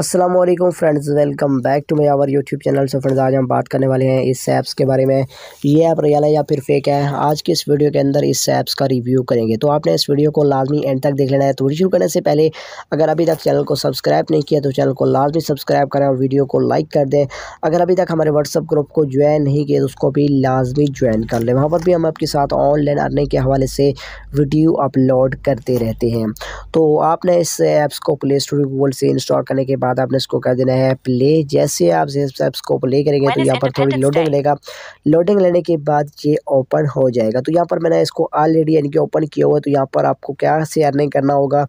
Aslam friends welcome back to my our YouTube channel से friends आज हम बात करने वाले हैं इस ऐप्स के बारे में ये ऐप रियल है या फिर फेक है आज के इस वीडियो के अंदर इस ऐप्स का रिव्यू करेंगे तो आपने इस वीडियो को लाजमी एंड तक देख लेना है तो वीडियो करने से पहले अगर अभी तक चैनल को सब्सक्राइब नहीं किया तो चैनल को लाजमी सब्सक्राइब करें और वीडियो को लाइक कर दें अगर अभी तक हमारे व्हाट्सअप ग्रुप को ज्वाइन नहीं किया तो उसको भी लाजमी ज्वाइन कर लें वहाँ पर भी हम आपके साथ ऑनलाइन अर्निंग के हवाले से वीडियो अपलोड करते रहते हैं तो आपने इस ऐप्स को प्ले स्टोर गूगल से इंस्टॉल करने के बाद बाद आपने इसको कह देना है प्ले जैसे आप ऐप्स को प्ले करेंगे तो यहाँ पर थोड़ी लोडिंग लेगा लोडिंग लेने के बाद ये ओपन हो जाएगा तो यहाँ पर मैंने इसको ऑलरेडी यानी कि ओपन किया हुआ है तो यहाँ पर आपको क्या शेयर नहीं करना होगा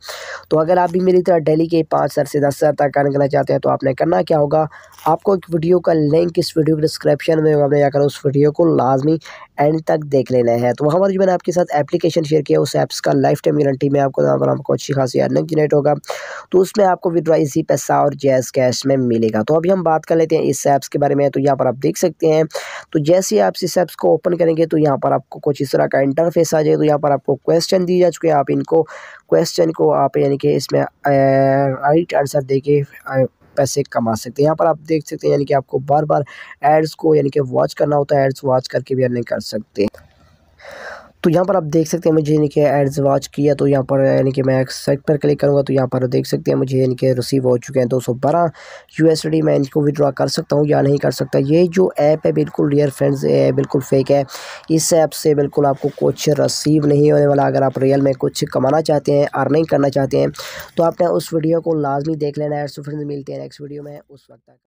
तो अगर आप भी मेरी तरह डेली के पाँच सर से दस सर तक अर्न करना चाहते हैं तो आपने करना क्या होगा आपको एक वीडियो का लिंक इस वीडियो के डिस्क्रिप्शन में आपने जाकर उस वीडियो को लाजमी एंड तक देख लेना है तो वहाँ पर जो मैंने आपके साथ एप्लीकेशन शेयर किया उस ऐप्स का लाइफ टाइम गारंटी में आपको आपको अच्छी खासी अर्निंग जनरेट होगा तो उसमें आपको विद्रॉ इसी पैसा और जैस कैश में मिलेगा तो अभी हम बात कर लेते हैं इस ऐप्स के बारे में तो यहाँ पर आप देख सकते हैं तो जैसे आप इस ऐप्स को ओपन करेंगे तो यहाँ पर आपको कुछ इस तरह का इंटरफेस आ जाए तो यहाँ पर आपको क्वेश्चन दिए जा चुके हैं आप इनको क्वेश्चन को आप यानी कि इसमें राइट आंसर दे के पैसे कमा सकते हैं यहाँ पर आप देख सकते हैं यानी कि आपको बार बार एड्स को यानी कि वॉच करना होता है एड्स वॉच करके भी अर्निंग कर सकते हैं तो यहाँ पर आप देख सकते हैं मुझे यानी कि एड्स वॉच किया तो यहाँ पर यानी कि मैं एक्सेप्ट पर क्लिक करूँगा तो यहाँ पर देख सकते हैं मुझे यानी कि रिसीव हो चुके हैं दो सौ बारह यू एस डी मैं इनको विड्रा कर सकता हूँ या नहीं कर सकता ये जो ऐप है बिल्कुल रियल फ्रेंड्स है बिल्कुल फेक है इस ऐप से बिल्कुल आपको कुछ रसीव नहीं होने वाला अगर आप रियल में कुछ कमाना चाहते हैं अर्निंग करना चाहते हैं तो आपने उस वीडियो को लाजमी देख लेना है सो फ्रेंड्स मिलते हैं नेक्स्ट वीडियो में उस वक्त